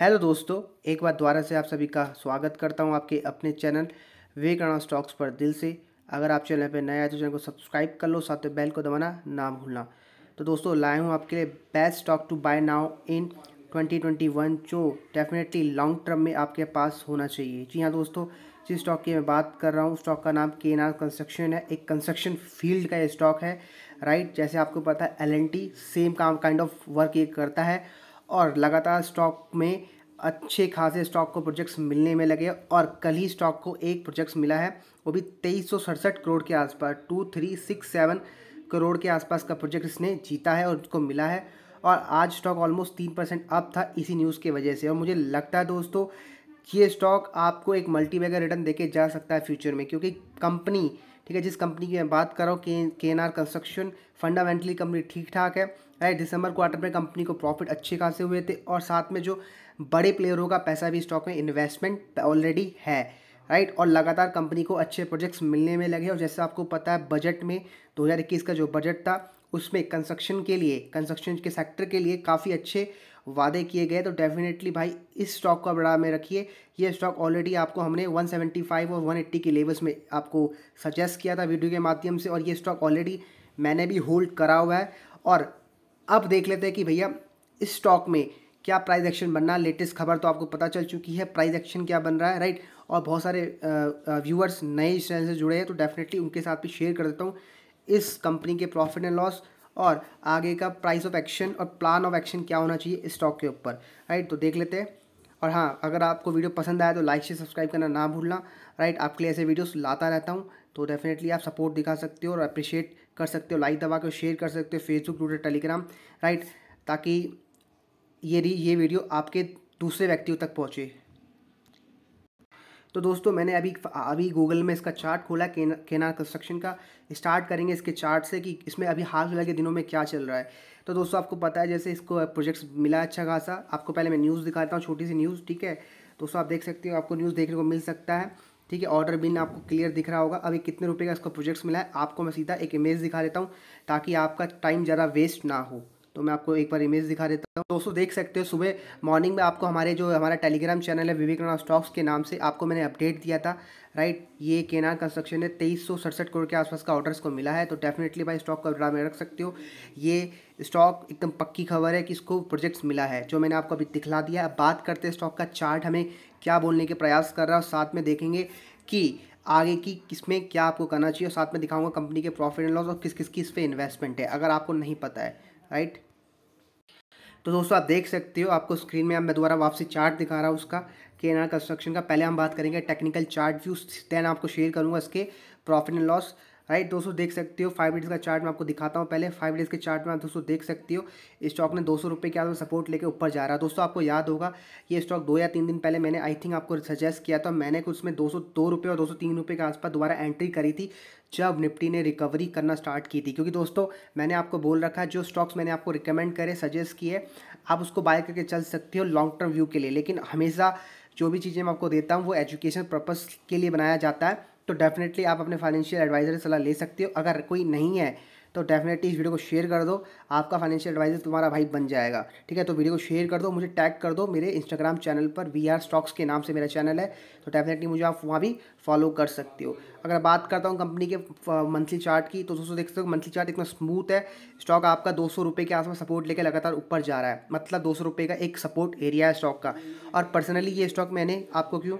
hello दोस्तों एक बार दोबारा से आप सभी का स्वागत करता हूं आपके अपने चैनल वे राणा स्टॉक्स पर दिल से अगर आप चैनल पर नए आए तो चैनल को सब्सक्राइब कर लो साथ में बेल को दबाना ना भूलना तो दोस्तों लाए हूं आपके लिए best stock to buy now in 2021 जो डेफिनेटली लॉन्ग टर्म में आपके पास होना चाहिए जी हाँ दोस्तों जिस स्टॉक की मैं बात कर रहा हूँ स्टॉक का नाम के एन कंस्ट्रक्शन है एक कंस्ट्रक्शन फील्ड का स्टॉक है राइट जैसे आपको पता है एल सेम काम काइंड ऑफ वर्क ये करता है और लगातार स्टॉक में अच्छे खासे स्टॉक को प्रोजेक्ट्स मिलने में लगे और कल ही स्टॉक को एक प्रोजेक्ट्स मिला है वो भी तेईस करोड़ के आसपास two three six seven crore के आसपास का प्रोजेक्ट इसने जीता है और उसको मिला है और आज स्टॉक ऑलमोस्ट तीन परसेंट अप था इसी न्यूज़ की वजह से और मुझे लगता है दोस्तों ये स्टॉक आपको एक मल्टीबैगर रिटर्न देके जा सकता है फ्यूचर में क्योंकि कंपनी ठीक है जिस कंपनी की मैं बात कर रहा हूँ K N R construction fundamentally company ठीक ठाक है राइट दिसंबर क्वार्टर में कंपनी को प्रॉफिट अच्छे खासे हुए थे और साथ में जो बड़े प्लेयरों का पैसा भी स्टॉक में इन्वेस्टमेंट ऑलरेडी है राइट और लगातार कंपनी को अच्छे प्रोजेक्ट्स मिलने में लगे और जैसे आपको पता है बजट में 2021 का जो बजट था उसमें कंस्ट्रक्शन के लिए कंस्ट्रक्शन के सेक्टर के लिए काफ़ी अच्छे वादे किए गए तो डेफिनेटली भाई इस स्टॉक को बढ़ा में रखिए ये स्टॉक ऑलरेडी आपको हमने 175 और 180 के लेवल्स में आपको सजेस्ट किया था वीडियो के माध्यम से और ये स्टॉक ऑलरेडी मैंने भी होल्ड करा हुआ है और अब देख लेते हैं कि भैया इस स्टॉक में क्या प्राइज एक्शन बनना लेटेस्ट खबर तो आपको पता चल चुकी है प्राइज एक्शन क्या बन रहा है राइट और बहुत सारे व्यूअर्स नए इस चैनल से जुड़े हैं तो डेफिनेटली उनके साथ भी शेयर कर देता हूँ इस कंपनी के प्रॉफिट एंड लॉस और आगे का प्राइस ऑफ एक्शन और प्लान ऑफ एक्शन क्या होना चाहिए स्टॉक के ऊपर राइट तो देख लेते हैं और हाँ अगर आपको वीडियो पसंद आया तो लाइक से सब्सक्राइब करना ना भूलना राइट आपके लिए ऐसे वीडियोस लाता रहता हूँ तो डेफिनेटली आप सपोर्ट दिखा सकते हो और अप्रिशिएट कर सकते हो लाइक दबा के शेयर कर सकते हो फेसबुक ट्विटर टेलीग्राम राइट ताकि ये ये वीडियो आपके दूसरे व्यक्तियों तक पहुँचे तो दोस्तों मैंने अभी अभी गूगल में इसका चार्ट खोला केन, केनार कंस्ट्रक्शन का स्टार्ट करेंगे इसके चार्ट से कि इसमें अभी हाल फिलहाल के दिनों में क्या चल रहा है तो दोस्तों आपको पता है जैसे इसको प्रोजेक्ट्स मिला अच्छा खासा आपको पहले मैं न्यूज़ दिखाता हूँ छोटी सी न्यूज़ ठीक है दोस्तों आप देख सकते हो आपको न्यूज़ देखने को मिल सकता है ठीक है ऑर्डर बिन आपको क्लियर दिख रहा होगा अभी कितने रुपये का इसका प्रोजेक्ट्स मिला है आपको मैं सीधा एक इमेज दिखा देता हूँ ताकि आपका टाइम ज़्यादा वेस्ट ना हो तो मैं आपको एक बार इमेज दिखा देता हूँ दोस्तों देख सकते हो सुबह मॉर्निंग में आपको हमारे जो हमारा टेलीग्राम चैनल है राणा स्टॉक्स के नाम से आपको मैंने अपडेट दिया था राइट ये केनार कंस्ट्रक्शन ने तेईस सौ सड़सठ करोड़ के आसपास का ऑर्डर्स को मिला है तो डेफिनेटली भाई स्टॉक को ड्रा में रख सकते हो ये स्टॉक एकदम पक्की खबर है कि इसको प्रोजेक्ट्स मिला है जो मैंने आपको अभी दिखला दिया अब बात करते हैं स्टॉक का चार्ट हमें क्या बोलने के प्रयास कर रहा है और साथ में देखेंगे कि आगे की किसमें क्या आपको करना चाहिए और साथ में दिखाऊंगा कंपनी के प्रॉफिट एंड लॉस और किस किस की इस पर इन्वेस्टमेंट है अगर आपको नहीं पता है राइट तो दोस्तों आप देख सकते हो आपको स्क्रीन में मैं दोबारा वापसी चार्ट दिखा रहा हूँ उसका के एन कंस्ट्रक्शन का पहले हम बात करेंगे टेक्निकल चार्ट व्यूज देन आपको शेयर करूँगा इसके प्रॉफिट एंड लॉस राइट दोस्तों देख सकते हो फाइव डेज का चार्ट मैं आपको दिखाता हूँ पहले फाइव डेज के चार्ट में आप दोस्तों देख सकते हो स्टॉक ने दो सौ रुपये के आदमी सपोर्ट लेकर ऊपर जा रहा है दोस्तों आपको याद होगा ये स्टॉक दो या तीन दिन पहले मैंने आई थिंक आपको सजेस्ट किया था मैंने कुछ उसमें दो सौ दो रुपये और दो सौ तीन रुपये के आसपास दोबारा एंट्री करी थी जब निफ्टी ने रिकवरी करना स्टार्ट की थी क्योंकि दोस्तों मैंने आपको बोल रखा है जो स्टॉक्स मैंने आपको रिकमेंड करे सजेस्ट किए आप उसको बाय करके चल सकते हो लॉन्ग टर्म व्यू के लिए लेकिन हमेशा जो भी चीज़ें मैं आपको देता हूँ वो एजुकेशन पर्पज़ के लिए बनाया जाता है तो डेफिनेटली आप अपने फाइनेंशियल एडवाइजर से सलाह ले सकते हो अगर कोई नहीं है तो डेफिनेटली इस वीडियो को शेयर कर दो आपका फाइनेंशियल एडवाइजर तुम्हारा भाई बन जाएगा ठीक है तो वीडियो को शेयर कर दो मुझे टैग कर दो मेरे इंस्टाग्राम चैनल पर वी आर स्टॉक्स के नाम से मेरा चैनल है तो डेफिनेटली मुझे आप वहाँ भी फॉलो कर सकते हो अगर बात करता हूँ कंपनी के मंथली चार्ट की तो दोस्तों देख सकते हो मंथली चार्ट इतना स्मूथ है स्टॉक आपका दो सौ के आसपास सपोर्ट लेकर लगातार ऊपर जा रहा है मतलब दो सौ का एक सपोर्ट एरिया है स्टॉक का और पर्सनली ये स्टॉक मैंने आपको क्यों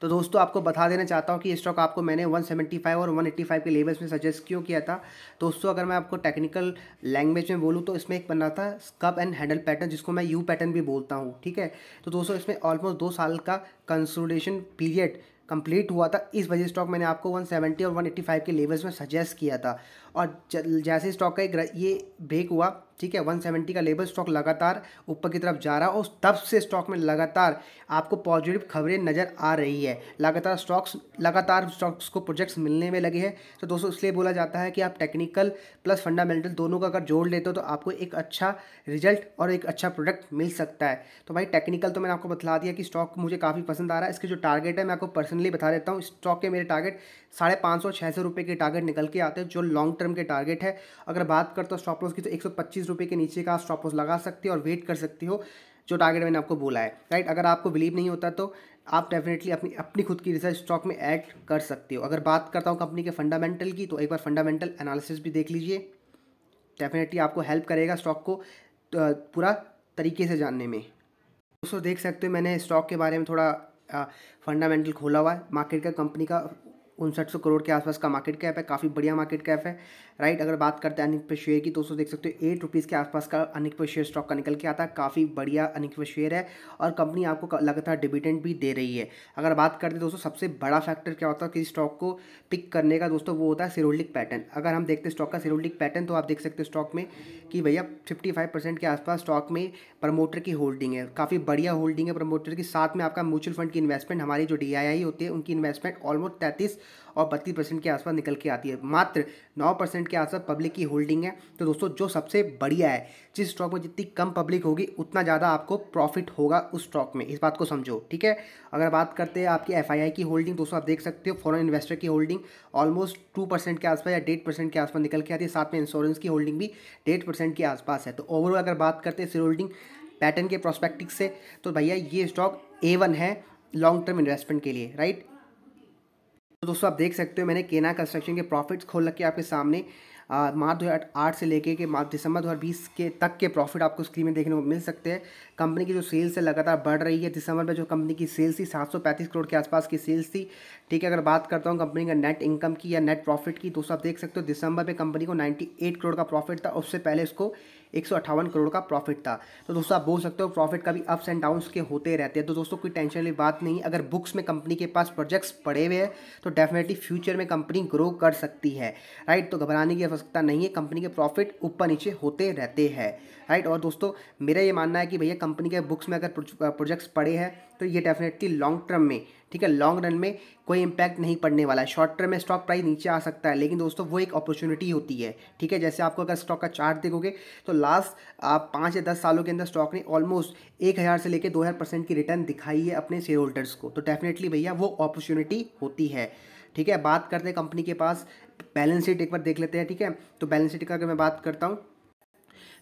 तो दोस्तों आपको बता देना चाहता हूँ कि ये स्टॉक आपको मैंने 175 और 185 के लेवल्स में सजेस्ट क्यों किया था दोस्तों अगर मैं आपको टेक्निकल लैंग्वेज में बोलूँ तो इसमें एक बना था स्कब एंड हैंडल पैटर्न जिसको मैं यू पैटर्न भी बोलता हूँ ठीक है तो दोस्तों इसमें ऑलमोस्ट दो साल का कंसोलिडेशन पीरियड कंप्लीट हुआ था इस वजह स्टॉक मैंने आपको 170 और 185 के लेवल्स में सजेस्ट किया था और जैसे स्टॉक का एक ये ब्रेक हुआ ठीक है 170 का लेबल स्टॉक लगातार ऊपर की तरफ जा रहा है और तब से स्टॉक में लगातार आपको पॉजिटिव खबरें नज़र आ रही है लगातार स्टॉक्स लगातार स्टॉक्स को प्रोजेक्ट्स मिलने में लगे हैं तो दोस्तों इसलिए बोला जाता है कि आप टेक्निकल प्लस फंडामेंटल दोनों का अगर जोड़ लेते हो तो आपको एक अच्छा रिजल्ट और एक अच्छा प्रोडक्ट मिल सकता है तो भाई टेक्निकल तो मैंने आपको बता दिया कि स्टॉक मुझे काफ़ी पसंद आ रहा है इसके जो टारगेट है मैं आपको पर्सनली बता देता हूँ स्टॉक के मेरे टारगेट साढ़े पाँच सौ छः सौ रुपये के टारगेट निकल के आते हैं जो लॉन्ग टर्म के टारगेट है अगर बात करते हो स्टॉप लॉस की तो एक सौ पच्चीस रुपये के नीचे का स्टॉप लॉस लगा सकते हो और वेट कर सकते हो जो टारगेट मैंने आपको बोला है राइट अगर आपको बिलीव नहीं होता तो आप डेफिनेटली अपनी अपनी खुद की रिसर्च स्टॉक में ऐड कर सकते हो अगर बात करता हूँ कंपनी के फंडामेंटल की तो एक बार फंडामेंटल एनालिसिस भी देख लीजिए डेफिनेटली आपको हेल्प करेगा स्टॉक को पूरा तरीके से जानने में दोस्तों देख सकते हो मैंने स्टॉक के बारे में थोड़ा फंडामेंटल खोला हुआ है मार्केट का कंपनी का उनसठ सौ करोड़ के आसपास का मार्केट कैप है काफ़ी बढ़िया मार्केट कैप है राइट अगर बात करते हैं अनिक पे शेयर की तो दोस्तों देख सकते हो एट रुपीज़ के आसपास का अनिक पे शेयर स्टॉक का निकल के आता है काफ़ी बढ़िया अनिक पे शेयर है और कंपनी आपको लगातार डिविडेंड भी दे रही है अगर बात करते दोस्तों सबसे बड़ा फैक्टर क्या होता है किसी स्टॉक को पिक करने का दोस्तों वो होता है सिरोल्डिक पैटर्न अगर हम देखते हैं स्टॉक का सिरोल्डिक पैटर्न तो आप देख सकते हो स्टॉक में कि भैया फिफ्टी फाइव परसेंट के आसपास स्टॉक में प्रमोटर की होल्डिंग है काफ़ी बढ़िया होल्डिंग है प्रमोटर की साथ में आपका म्यूचुअल फंड की इन्वेस्टमेंट हमारी जो डी होती है उनकी इन्वेस्टमेंट ऑलमोस्ट तैंतीस और बत्तीस परसेंट के आसपास निकल के आती है मात्र नौ परसेंट के आसपास पब्लिक की होल्डिंग है तो दोस्तों जो सबसे बढ़िया है जिस स्टॉक में जितनी कम पब्लिक होगी उतना ज़्यादा आपको प्रॉफिट होगा उस स्टॉक में इस बात को समझो ठीक है अगर बात करते हैं आपकी एफ की होल्डिंग दोस्तों आप देख सकते हो फॉरन इन्वेस्टर की होल्डिंग ऑलमोस्ट टू परसेंट के आसपास या डेढ़ परसेंट के आसपास निकल के आती है साथ में इंश्योरेंस की होल्डिंग भी डेढ़ परसेंट के आसपास है तो ओवरऑल अगर बात करते हैं सिर होल्डिंग पैटर्न के प्रोस्पेक्टिक से तो भैया ये स्टॉक ए वन है लॉन्ग टर्म इन्वेस्टमेंट के लिए राइट तो दोस्तों आप देख सकते हो मैंने केना कंस्ट्रक्शन के प्रॉफिट्स खोल रखे आपके सामने मार्च दो आठ से लेके के मार्च दिसंबर बीस के तक के प्रॉफिट आपको स्क्रीन में देखने को मिल सकते हैं कंपनी की जो सेल्स है लगातार बढ़ रही है दिसंबर में जो कंपनी की सेल्स थी 735 करोड़ के आसपास की सेल्स थी ठीक है अगर बात करता हूँ कंपनी का नेट इनकम की या नेट प्रॉफिट की दोस्तों आप देख सकते हो दिसंबर में कंपनी को एट करोड़ का प्रॉफिट था उससे पहले उसको एक करोड़ का प्रॉफिट था तो दोस्तों आप बोल सकते हो प्रॉफिट का भी अप्स एंड डाउन्स के होते रहते हैं तो दोस्तों कोई टेंशन वाली बात नहीं अगर बुक्स में कंपनी के पास प्रोजेक्ट्स पड़े हुए हैं तो डेफिनेटली फ्यूचर में कंपनी ग्रो कर सकती है राइट तो घबराने की आवश्यकता नहीं है कंपनी के प्रॉफिट ऊपर नीचे होते रहते हैं राइट और दोस्तों मेरा ये मानना है कि भैया कंपनी के बुक्स में अगर प्रोजेक्ट्स पड़े हैं तो ये डेफिनेटली लॉन्ग टर्म में ठीक है लॉन्ग रन में कोई इम्पैक्ट नहीं पड़ने वाला है शॉर्ट टर्म में स्टॉक प्राइस नीचे आ सकता है लेकिन दोस्तों वो एक अपॉर्चुनिटी होती है ठीक है जैसे आपको अगर स्टॉक का चार्ट देखोगे तो लास्ट आप पाँच या दस सालों के अंदर स्टॉक ने ऑलमोस्ट एक हज़ार से लेकर दो हज़ार परसेंट की रिटर्न दिखाई है अपने शेयर होल्डर्स को तो डेफिनेटली भैया वो अपॉर्चुनिटी होती है ठीक है बात करते हैं कंपनी के पास बैलेंस शीट एक बार देख लेते हैं ठीक है तो बैलेंस शीट का अगर मैं बात करता हूँ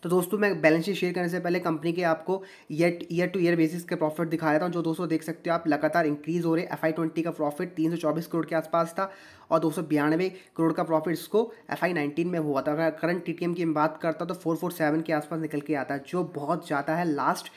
तो दोस्तों मैं बैलेंस शीट शेयर करने से पहले कंपनी के आपको year year to year basis के प्रॉफिट दिखा रहा था जो दोस्तों देख सकते हो आप लगातार इंक्रीज हो रहे एफ आई ट्वेंटी का प्रॉफिट तीन सौ चौबीस करोड़ के आसपास था और दो सौ बयानवे करोड़ का प्रॉफिट इसको एफ आई नाइनटीन में हुआ था अगर करंट टी टी एम की बात करता तो फोर फोर सेवन के आसपास निकल के आता है जो बहुत ज़्यादा है लास्ट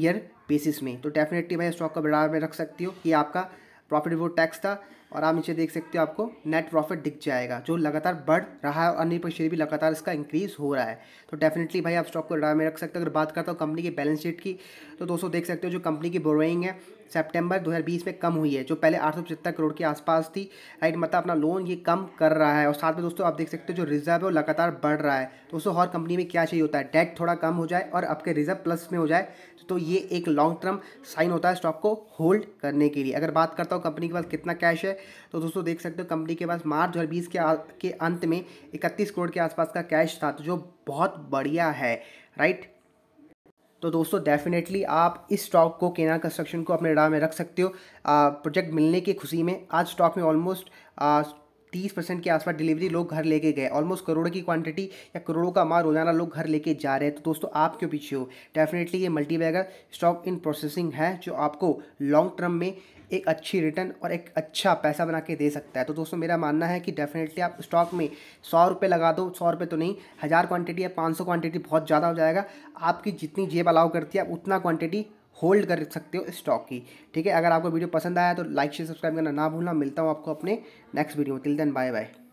ईयर बेसिस में तो डेफिनेटली भाई स्टॉक को बढ़ावा में रख सकती हो कि आपका प्रॉफिट बिफोर टैक्स था और आप नीचे देख सकते हो आपको नेट प्रॉफिट दिख जाएगा जो लगातार बढ़ रहा है और अन्य पर शेयर भी लगातार इसका इंक्रीज हो रहा है तो डेफिनेटली भाई आप स्टॉक को रडार में रख सकते हो अगर बात करता हूँ कंपनी की बैलेंस शीट की तो दोस्तों देख सकते हो जो कंपनी की बोरोइंग है सेप्टेम्बर 2020 में कम हुई है जो पहले आठ करोड़ के आसपास थी राइट मतलब अपना लोन ये कम कर रहा है और साथ में दोस्तों आप देख सकते हो जो रिजर्व है वो लगातार बढ़ रहा है दोस्तों हर कंपनी में क्या चाहिए होता है डेट थोड़ा कम हो जाए और आपके रिजर्व प्लस में हो जाए तो ये एक लॉन्ग टर्म साइन होता है स्टॉक को होल्ड करने के लिए अगर बात करता हूँ कंपनी के पास कितना कैश है तो दोस्तों देख सकते हो कंपनी के पास मार्च दो के, के अंत में इकतीस करोड़ के आसपास का कैश था तो जो बहुत बढ़िया है राइट तो दोस्तों डेफिनेटली आप इस स्टॉक को केना कंस्ट्रक्शन को अपने राह में रख सकते हो प्रोजेक्ट मिलने की खुशी में आज स्टॉक में ऑलमोस्ट तीस परसेंट के आसपास डिलीवरी लोग घर लेके गए ऑलमोस्ट करोड़ों की क्वांटिटी या करोड़ों का माल रोजाना लोग घर लेके जा रहे हैं तो दोस्तों आप क्यों पीछे हो डेफिनेटली ये मल्टीबैगर स्टॉक इन प्रोसेसिंग है जो आपको लॉन्ग टर्म में एक अच्छी रिटर्न और एक अच्छा पैसा बना के दे सकता है तो दोस्तों मेरा मानना है कि डेफिनेटली आप स्टॉक में सौ रुपये लगा दो सौ रुपये तो नहीं हज़ार क्वांटिटी या पाँच सौ क्वांटिटी बहुत ज़्यादा हो जाएगा आपकी जितनी जेब अलाउ करती है आप उतना क्वांटिटी होल्ड कर सकते हो स्टॉक की ठीक है अगर आपको वीडियो पसंद आया तो लाइक शेयर सब्सक्राइब करना ना भूलना मिलता हूँ आपको अपने नेक्स्ट वीडियो में तिल देन बाय बाय